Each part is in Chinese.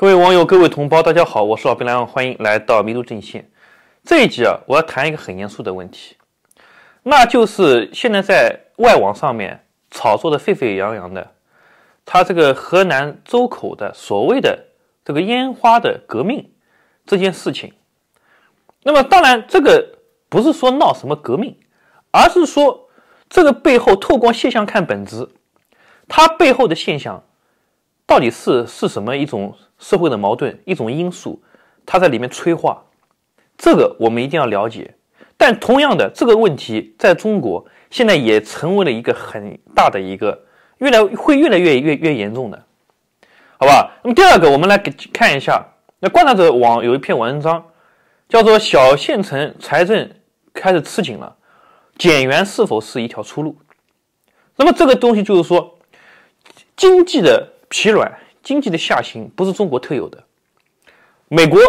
各位网友，各位同胞，大家好，我是老兵蓝欢迎来到迷途阵线。这一集啊，我要谈一个很严肃的问题，那就是现在在外网上面炒作的沸沸扬扬的，他这个河南周口的所谓的这个烟花的革命这件事情。那么当然，这个不是说闹什么革命，而是说这个背后透过现象看本质，它背后的现象到底是是什么一种？社会的矛盾一种因素，它在里面催化，这个我们一定要了解。但同样的，这个问题在中国现在也成为了一个很大的一个，越来会越来越越越严重的，好吧？那么第二个，我们来给看一下，那观察者网有一篇文章，叫做《小县城财政开始吃紧了，减员是否是一条出路》。那么这个东西就是说，经济的疲软。经济的下行不是中国特有的，美国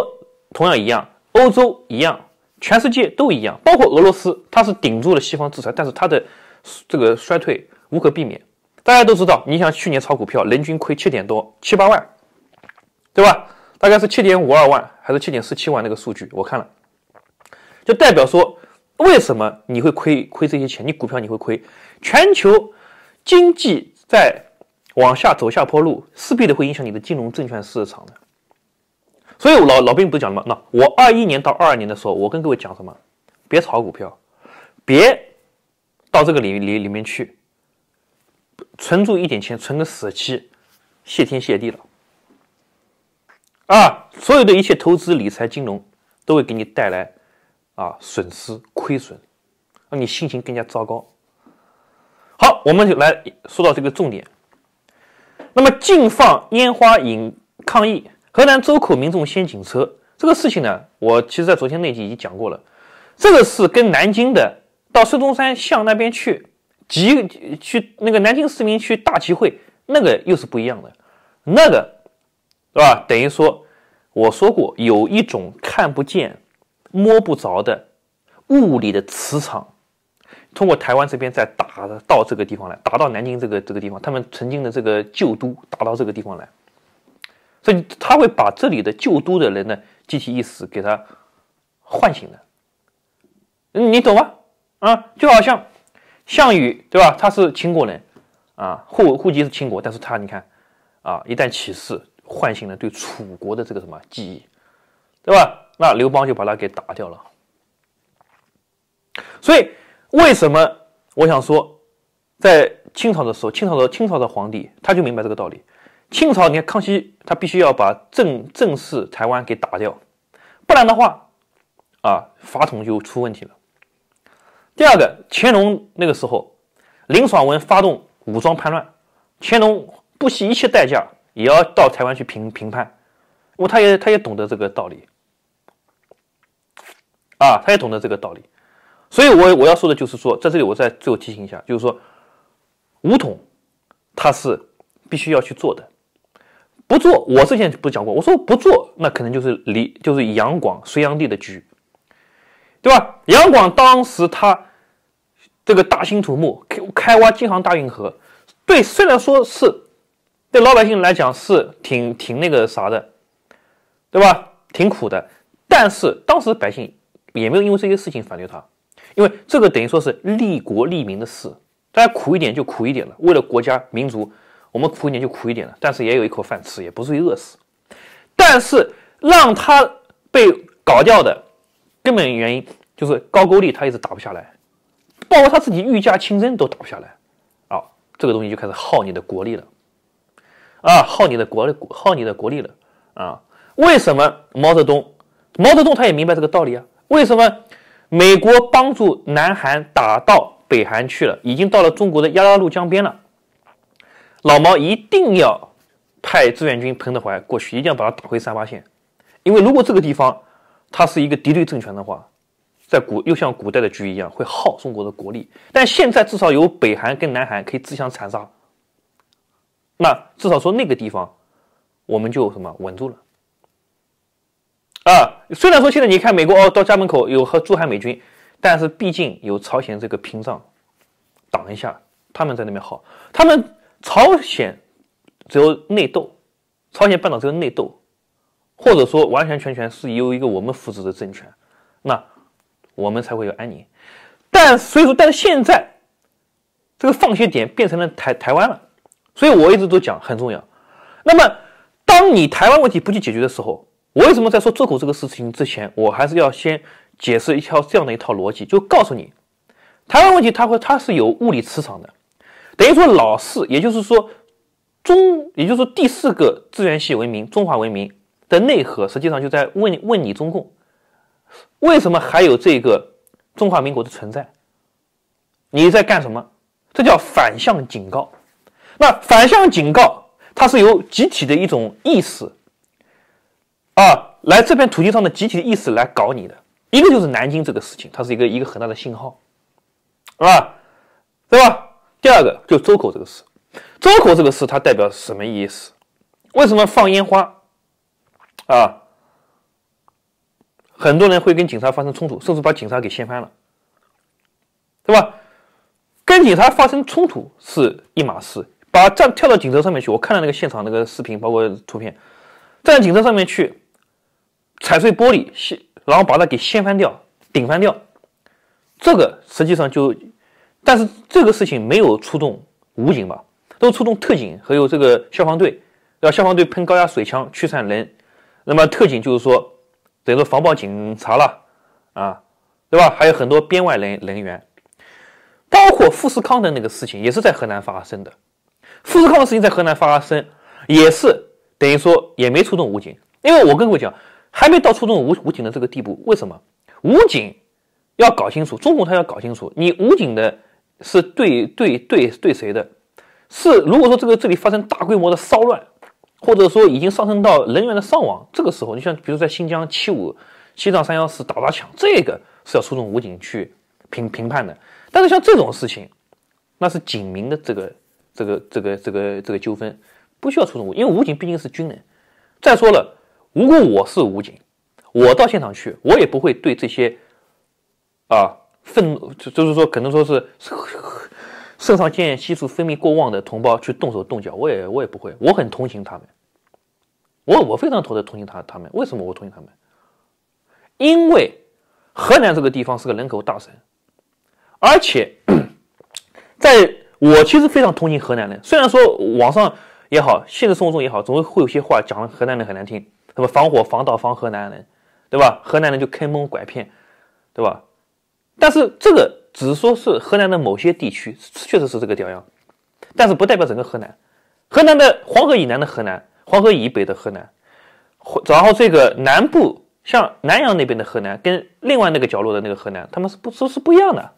同样一样，欧洲一样，全世界都一样，包括俄罗斯，它是顶住了西方制裁，但是它的这个衰退无可避免。大家都知道，你想去年炒股票，人均亏七点多七八万，对吧？大概是七点五二万还是七点四七万那个数据我看了，就代表说，为什么你会亏亏这些钱？你股票你会亏，全球经济在。往下走下坡路，势必的会影响你的金融证券市场的。所以老老兵不是讲吗？那我二一年到二二年的时候，我跟各位讲什么？别炒股票，别到这个里里里面去，存住一点钱，存个死期，谢天谢地了。啊，所有的一切投资理财金融都会给你带来啊损失亏损，让你心情更加糟糕。好，我们就来说到这个重点。那么禁放烟花引抗议，河南周口民众掀警车，这个事情呢，我其实在昨天那集已经讲过了。这个是跟南京的到孙中山巷那边去集，去那个南京市民去大集会，那个又是不一样的。那个，对吧？等于说，我说过，有一种看不见、摸不着的物理的磁场。通过台湾这边再打到这个地方来，打到南京这个这个地方，他们曾经的这个旧都，打到这个地方来，所以他会把这里的旧都的人的集体意识给他唤醒的，你懂吗？啊，就好像项羽对吧？他是秦国人，啊，户户籍是秦国，但是他你看，啊，一旦起事，唤醒了对楚国的这个什么记忆，对吧？那刘邦就把他给打掉了。所以。为什么？我想说，在清朝的时候，清朝的清朝的皇帝他就明白这个道理。清朝，你看康熙，他必须要把正正式台湾给打掉，不然的话，啊，法统就出问题了。第二个，乾隆那个时候，林爽文发动武装叛乱，乾隆不惜一切代价也要到台湾去平平叛，因为他也他也懂得这个道理，啊，他也懂得这个道理。所以，我我要说的就是说，在这里，我再最后提醒一下，就是说，五统，它是必须要去做的，不做。我之前不是讲过，我说不做，那可能就是离就是杨广隋炀帝的局，对吧？杨广当时他这个大兴土木，开挖京杭大运河，对，虽然说是对老百姓来讲是挺挺那个啥的，对吧？挺苦的，但是当时百姓也没有因为这些事情反对他。因为这个等于说是利国利民的事，大家苦一点就苦一点了。为了国家民族，我们苦一点就苦一点了。但是也有一口饭吃，也不至于饿死。但是让他被搞掉的根本原因就是高句丽他一直打不下来，包括他自己御驾亲征都打不下来啊。这个东西就开始耗你的国力了，啊，耗你的国力，耗你的国力了啊。为什么毛泽东？毛泽东他也明白这个道理啊。为什么？美国帮助南韩打到北韩去了，已经到了中国的鸭绿江边了。老毛一定要派志愿军彭德怀过去，一定要把他打回三八线。因为如果这个地方他是一个敌对政权的话，在古又像古代的局一样，会耗中国的国力。但现在至少有北韩跟南韩可以自相残杀，那至少说那个地方我们就什么稳住了。啊，虽然说现在你看美国哦，到家门口有和驻韩美军，但是毕竟有朝鲜这个屏障挡一下，他们在那边好，他们朝鲜只有内斗，朝鲜半岛只有内斗，或者说完完全全是由一个我们扶持的政权，那我们才会有安宁。但所以说，但是现在这个放血点变成了台台湾了，所以我一直都讲很重要。那么，当你台湾问题不去解决的时候，我为什么在说做狗这个事情之前，我还是要先解释一条这样的一套逻辑，就告诉你，台湾问题，它会它是有物理磁场的，等于说老四，也就是说中，也就是说第四个资源系文明中华文明的内核，实际上就在问问你中共为什么还有这个中华民国的存在，你在干什么？这叫反向警告。那反向警告，它是由集体的一种意识。啊，来这片土地上的集体意识来搞你的一个就是南京这个事情，它是一个一个很大的信号，是吧？对吧？第二个就周口这个事，周口这个事它代表什么意思？为什么放烟花？啊，很多人会跟警察发生冲突，甚至把警察给掀翻了，对吧？跟警察发生冲突是一码事，把站跳到警车上面去，我看了那个现场那个视频，包括图片，站在警车上面去。踩碎玻璃，掀，然后把它给掀翻掉、顶翻掉，这个实际上就，但是这个事情没有出动武警吧？都出动特警还有这个消防队，让消防队喷高压水枪驱散人。那么特警就是说等于说防暴警察了啊，对吧？还有很多编外人人员，包括富士康的那个事情也是在河南发生的。富士康的事情在河南发生，也是等于说也没出动武警，因为我跟各位讲。还没到出动武武警的这个地步，为什么武警要搞清楚？中共他要搞清楚，你武警的是对对对对谁的？是如果说这个这里发生大规模的骚乱，或者说已经上升到人员的伤亡，这个时候，你像比如在新疆七五、西藏三幺四打砸抢，这个是要出动武警去评评判的。但是像这种事情，那是警民的这个这个这个这个这个纠纷，不需要出动武，因为武警毕竟是军人。再说了。如果我是武警，我到现场去，我也不会对这些，啊，愤，就就是说，可能说是肾上腺激素分泌过旺的同胞去动手动脚，我也我也不会。我很同情他们，我我非常同同情他他们。为什么我同情他们？因为河南这个地方是个人口大省，而且，在我其实非常同情河南人。虽然说网上也好，现实生活中也好，总会会有些话讲了河南人很难听。什么防火防盗防河南人，对吧？河南人就坑蒙拐骗，对吧？但是这个只说是河南的某些地区确实是这个屌样，但是不代表整个河南。河南的黄河以南的河南，黄河以北的河南，然后这个南部像南阳那边的河南，跟另外那个角落的那个河南，他们是不是是不一样的，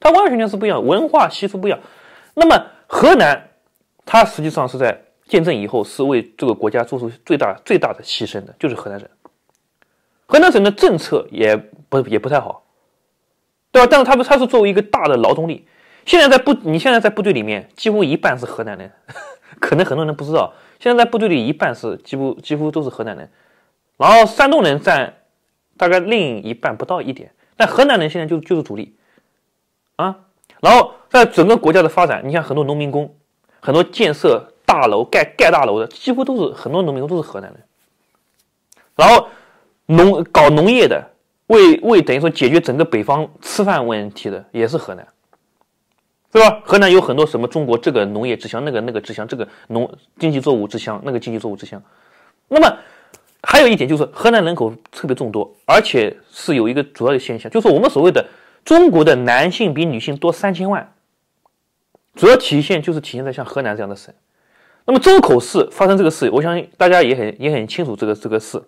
它完全是不一样，文化习俗不一样。那么河南，它实际上是在。见证以后是为这个国家做出最大最大的牺牲的，就是河南省。河南省的政策也不也不太好，对吧？但是他们他是作为一个大的劳动力，现在在部你现在在部队里面几乎一半是河南人，可能很多人不知道，现在在部队里一半是几乎几乎都是河南人，然后山东人占大概另一半不到一点，但河南人现在就就是主力，啊！然后在整个国家的发展，你像很多农民工，很多建设。大楼盖盖大楼的几乎都是很多农民工都是河南人，然后农搞农业的为为等于说解决整个北方吃饭问题的也是河南，是吧？河南有很多什么中国这个农业之乡那个那个之乡这个农经济作物之乡那个经济作物之乡，那么还有一点就是河南人口特别众多，而且是有一个主要的现象，就是我们所谓的中国的男性比女性多三千万，主要体现就是体现在像河南这样的省。那么周口市发生这个事，我相信大家也很也很清楚这个这个事，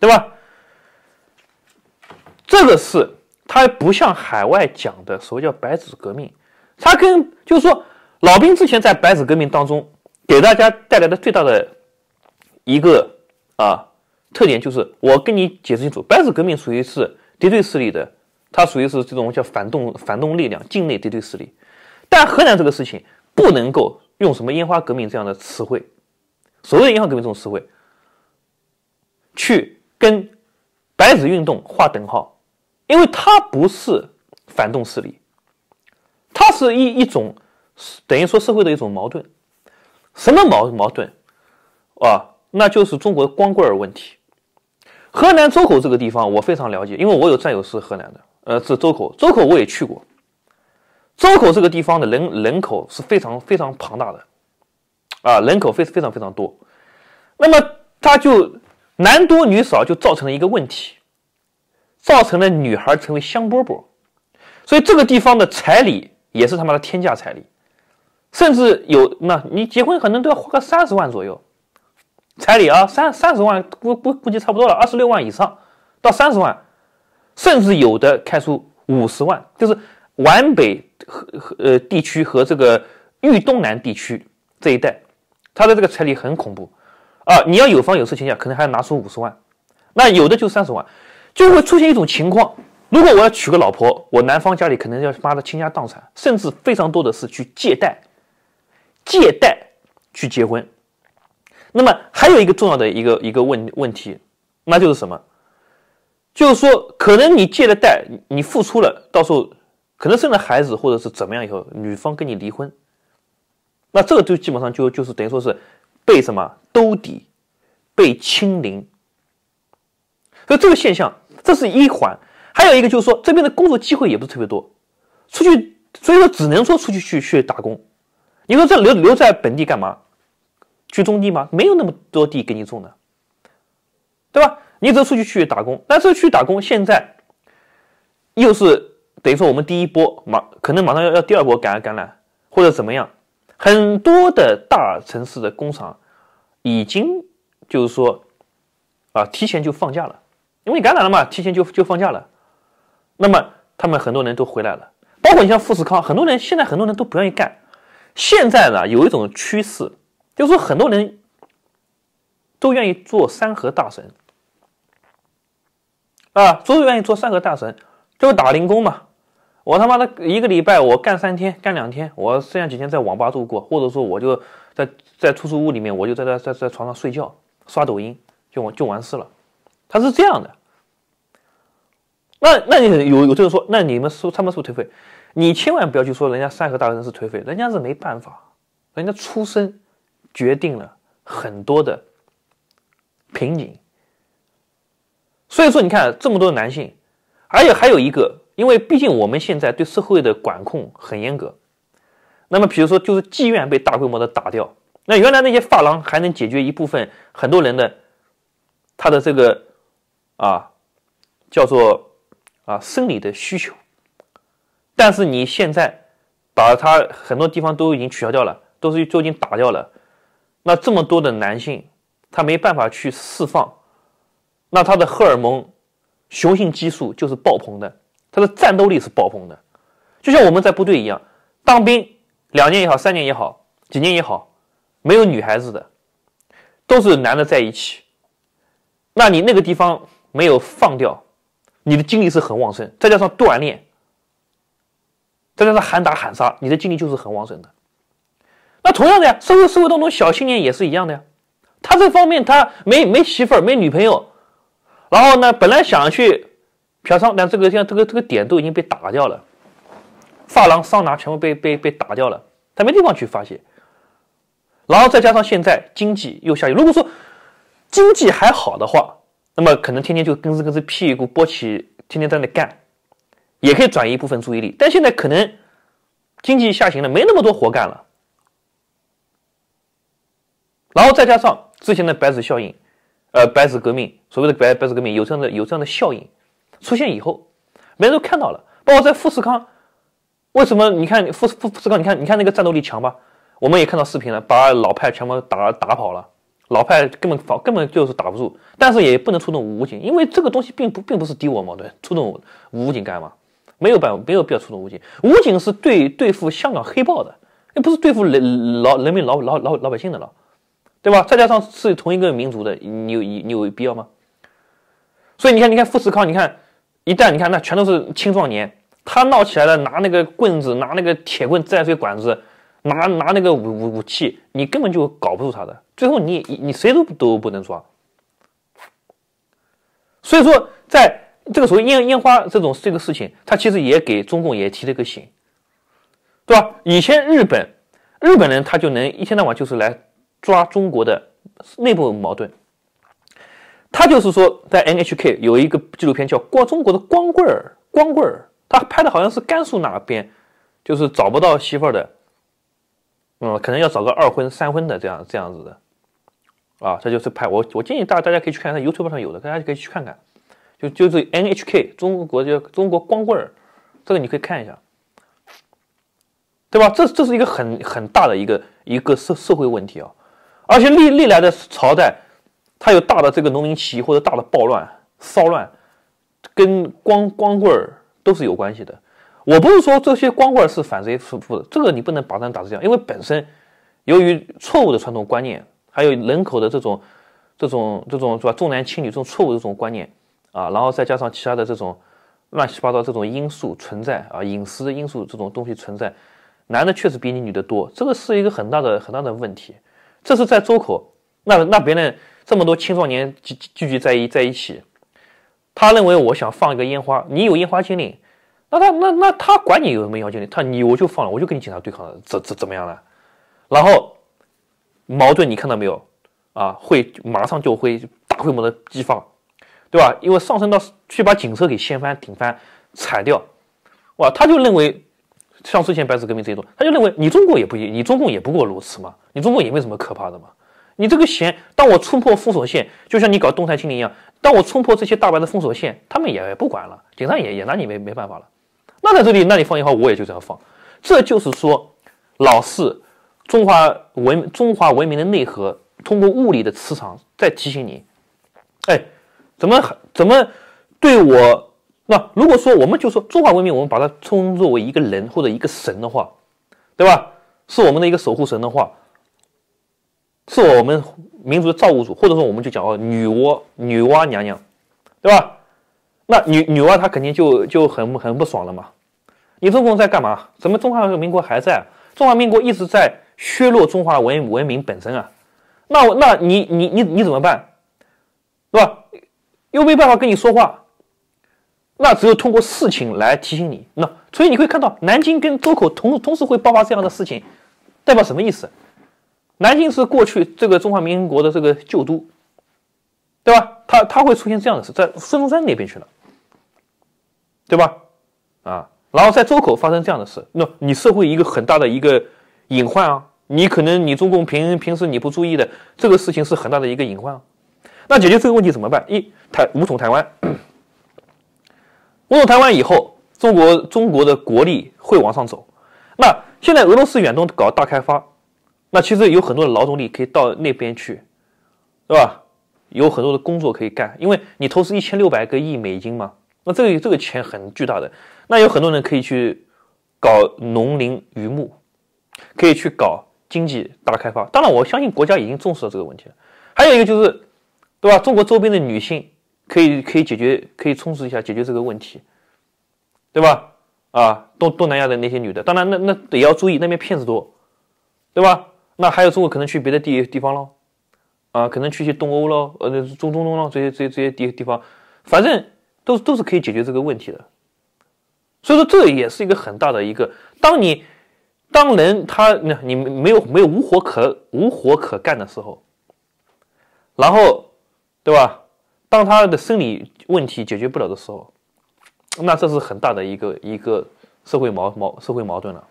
对吧？这个事它不像海外讲的所谓叫“白纸革命”，它跟就是说老兵之前在“白纸革命”当中给大家带来的最大的一个啊特点就是，我跟你解释清楚，“白纸革命”属于是敌对势力的，它属于是这种叫反动反动力量、境内敌对势力。但河南这个事情不能够。用什么“烟花革命”这样的词汇，所谓的“烟花革命”这种词汇，去跟“白纸运动”划等号，因为它不是反动势力，它是一一种等于说社会的一种矛盾，什么矛矛盾啊？那就是中国光棍儿问题。河南周口这个地方我非常了解，因为我有战友是河南的，呃，是周口，周口我也去过。周口这个地方的人人口是非常非常庞大的，啊，人口非非常非常多，那么他就男多女少，就造成了一个问题，造成了女孩成为香饽饽，所以这个地方的彩礼也是他妈的天价彩礼，甚至有，那你结婚可能都要花个三十万左右，彩礼啊，三三十万估估估计差不多了，二十六万以上到三十万，甚至有的开出五十万，就是。皖北和和呃地区和这个豫东南地区这一带，他的这个彩礼很恐怖啊！你要有房有车情况下，可能还要拿出五十万，那有的就三十万，就会出现一种情况：如果我要娶个老婆，我男方家里可能要妈的倾家荡产，甚至非常多的是去借贷，借贷去结婚。那么还有一个重要的一个一个问问题，那就是什么？就是说可能你借的贷，你付出了，到时候。可能生了孩子，或者是怎么样以后，女方跟你离婚，那这个就基本上就就是等于说是被什么兜底、被清零。所以这个现象，这是一环。还有一个就是说，这边的工作机会也不是特别多，出去所以说只能说出去去去打工。你说这留留在本地干嘛？去种地吗？没有那么多地给你种的，对吧？你只有出去去打工。那这去打工，现在又是。等于说我们第一波马可能马上要要第二波感染感染或者怎么样，很多的大城市的工厂已经就是说啊提前就放假了，因为你感染了嘛，提前就就放假了。那么他们很多人都回来了，包括你像富士康，很多人现在很多人都不愿意干。现在呢有一种趋势，就是说很多人都愿意做三和大神啊，都愿意做三和大神，就是打零工嘛。我他妈的一个礼拜，我干三天，干两天，我剩下几天在网吧度过，或者说我就在在出租屋里面，我就在在在在床上睡觉，刷抖音就完就完事了。他是这样的。那那你有有就是说，那你们说他们是颓废？你千万不要去说人家山河大神是颓废，人家是没办法，人家出生决定了很多的瓶颈。所以说你看这么多的男性，而且还有一个。因为毕竟我们现在对社会的管控很严格，那么比如说就是妓院被大规模的打掉，那原来那些发廊还能解决一部分很多人的他的这个啊叫做啊生理的需求，但是你现在把它很多地方都已经取消掉了，都是都已经打掉了，那这么多的男性他没办法去释放，那他的荷尔蒙雄性激素就是爆棚的。他的战斗力是爆棚的，就像我们在部队一样，当兵两年也好，三年也好，几年也好，没有女孩子的，都是男的在一起。那你那个地方没有放掉，你的精力是很旺盛，再加上锻炼，再加上喊打喊杀，你的精力就是很旺盛的。那同样的呀，社会社会当中小青年也是一样的呀，他这方面他没没媳妇儿，没女朋友，然后呢，本来想去。嫖娼，但这个像这个这个点都已经被打掉了，发廊、桑拿全部被被被打掉了，他没地方去发泄。然后再加上现在经济又下行，如果说经济还好的话，那么可能天天就跟着跟着屁股波起，天天在那干，也可以转移一部分注意力。但现在可能经济下行了，没那么多活干了。然后再加上之前的白纸效应，呃，白纸革命，所谓的白白纸革命有这样的有这样的效应。出现以后，别人都看到了，包括在富士康。为什么？你看富富富士康，你看你看那个战斗力强吧？我们也看到视频了，把老派全部打打跑了，老派根本防根本就是打不住。但是也不能出动武警，因为这个东西并不并不是敌我矛盾，出动武警干嘛？没有办没有必要出动武警。武警是对对付香港黑豹的，又不是对付人老人民老老老老百姓的了，对吧？再加上是同一个民族的，你有你有必要吗？所以你看，你看富士康，你看。一旦你看，那全都是青壮年，他闹起来了，拿那个棍子，拿那个铁棍来水管子，拿拿那个武武器，你根本就搞不住他的。最后，你你谁都都不能抓。所以说，在这个时候，烟烟花这种这个事情，他其实也给中共也提了个醒，对吧？以前日本日本人他就能一天到晚就是来抓中国的内部矛盾。他就是说，在 NHK 有一个纪录片叫《光中国的光棍儿》，光棍儿，他拍的好像是甘肃那边，就是找不到媳妇儿的，嗯，可能要找个二婚三婚的这样这样子的，啊，这就是拍我我建议大大家可以去看，他 YouTube 上有的，大家可以去看看，就就是 NHK 中国叫中国光棍儿，这个你可以看一下，对吧？这这是一个很很大的一个一个社社会问题啊，而且历历来的朝代。他有大的这个农民起义或者大的暴乱骚乱，跟光光棍儿都是有关系的。我不是说这些光棍儿是反贼夫妇的，这个你不能把们打成这样。因为本身由于错误的传统观念，还有人口的这种、这种、这种是吧？重男轻女这种错误的这种观念啊，然后再加上其他的这种乱七八糟这种因素存在啊，隐私的因素这种东西存在，男的确实比你女的多，这个是一个很大的、很大的问题。这是在周口那那别人。这么多青少年聚聚聚集在一在一起，他认为我想放一个烟花，你有烟花禁令，那他那那他管你有什么花禁令，他你我就放了，我就跟你警察对抗，了，怎怎怎么样了？然后矛盾你看到没有啊？会马上就会大规模的激发，对吧？因为上升到去把警车给掀翻、顶翻、踩掉，哇！他就认为像之前白纸革命这一种，他就认为你中国也不一，你中共也不过如此嘛，你中共也没什么可怕的嘛。你这个弦，当我冲破封锁线，就像你搞动态清零一样，当我冲破这些大白的封锁线，他们也不管了，警察也也拿你没没办法了。那在这里，那你放一花，我也就这样放。这就是说，老四，中华文中华文明的内核，通过物理的磁场在提醒你，哎，怎么怎么对我？那如果说我们就说中华文明，我们把它称作为一个人或者一个神的话，对吧？是我们的一个守护神的话。是我们民族的造物主，或者说我们就讲哦，女娲，女娲娘娘，对吧？那女女娲她肯定就就很很不爽了嘛。你中共在干嘛？怎么中华民国还在？中华民国一直在削弱中华文文明本身啊？那我那你你你你怎么办？对吧？又没办法跟你说话，那只有通过事情来提醒你。那所以你会看到南京跟周口同同时会爆发这样的事情，代表什么意思？南京是过去这个中华民国的这个旧都，对吧？他他会出现这样的事，在孙中山那边去了，对吧？啊，然后在周口发生这样的事，那你社会一个很大的一个隐患啊！你可能你中共平平时你不注意的这个事情是很大的一个隐患啊！那解决这个问题怎么办？一台武统台湾，武统台湾以后，中国中国的国力会往上走。那现在俄罗斯远东搞大开发。那其实有很多的劳动力可以到那边去，对吧？有很多的工作可以干，因为你投资一千六百个亿美金嘛，那这个这个钱很巨大的，那有很多人可以去搞农林渔牧，可以去搞经济大开发。当然，我相信国家已经重视了这个问题了。还有一个就是，对吧？中国周边的女性可以可以解决，可以充实一下解决这个问题，对吧？啊，东东南亚的那些女的，当然那那得要注意那边骗子多，对吧？那还有中国可能去别的地地方喽，啊，可能去去东欧喽，呃，中中东喽，这些这些这些地地方，反正都都是可以解决这个问题的。所以说这也是一个很大的一个，当你当人他那你没有没有无活可无活可干的时候，然后对吧？当他的生理问题解决不了的时候，那这是很大的一个一个社会矛矛社会矛盾了，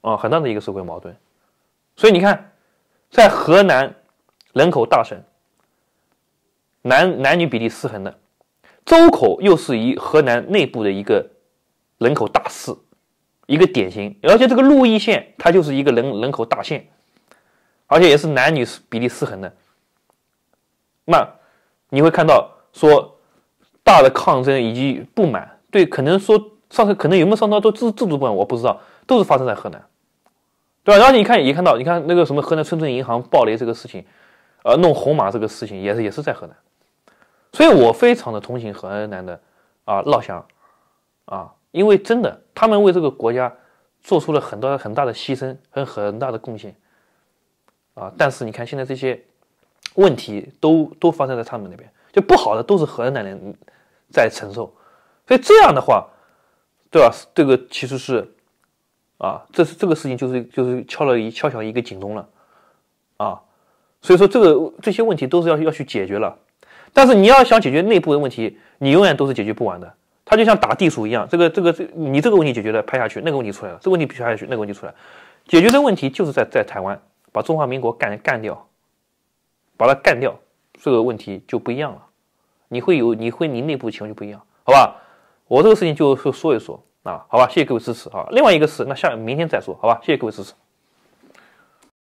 啊，很大的一个社会矛盾。所以你看，在河南，人口大省，男男女比例失衡的，周口又是一河南内部的一个人口大市，一个典型。而且这个鹿邑县，它就是一个人人口大县，而且也是男女比例失衡的。那你会看到说，大的抗争以及不满，对，可能说上次可能有没有上到都制制度部安，我不知道，都是发生在河南。对吧？然后你看也看到，你看那个什么河南村镇银行暴雷这个事情，呃，弄红马这个事情，也是也是在河南，所以我非常的同情河南的啊老乡，啊，因为真的他们为这个国家做出了很多很大的牺牲和很大的贡献，啊，但是你看现在这些问题都都发生在他们那边，就不好的都是河南人在承受，所以这样的话，对吧？这个其实是。啊，这是这个事情，就是就是敲了一敲响一个警钟了，啊，所以说这个这些问题都是要要去解决了，但是你要想解决内部的问题，你永远都是解决不完的。他就像打地鼠一样，这个这个这你这个问题解决了拍下去，那个问题出来了，这问题拍下去，那个问题出来，解决的问题就是在在台湾把中华民国干干掉，把它干掉，这个问题就不一样了，你会有你会你内部情况就不一样，好吧？我这个事情就说说一说。啊，好吧，谢谢各位支持啊。另外一个是，那下明天再说，好吧，谢谢各位支持。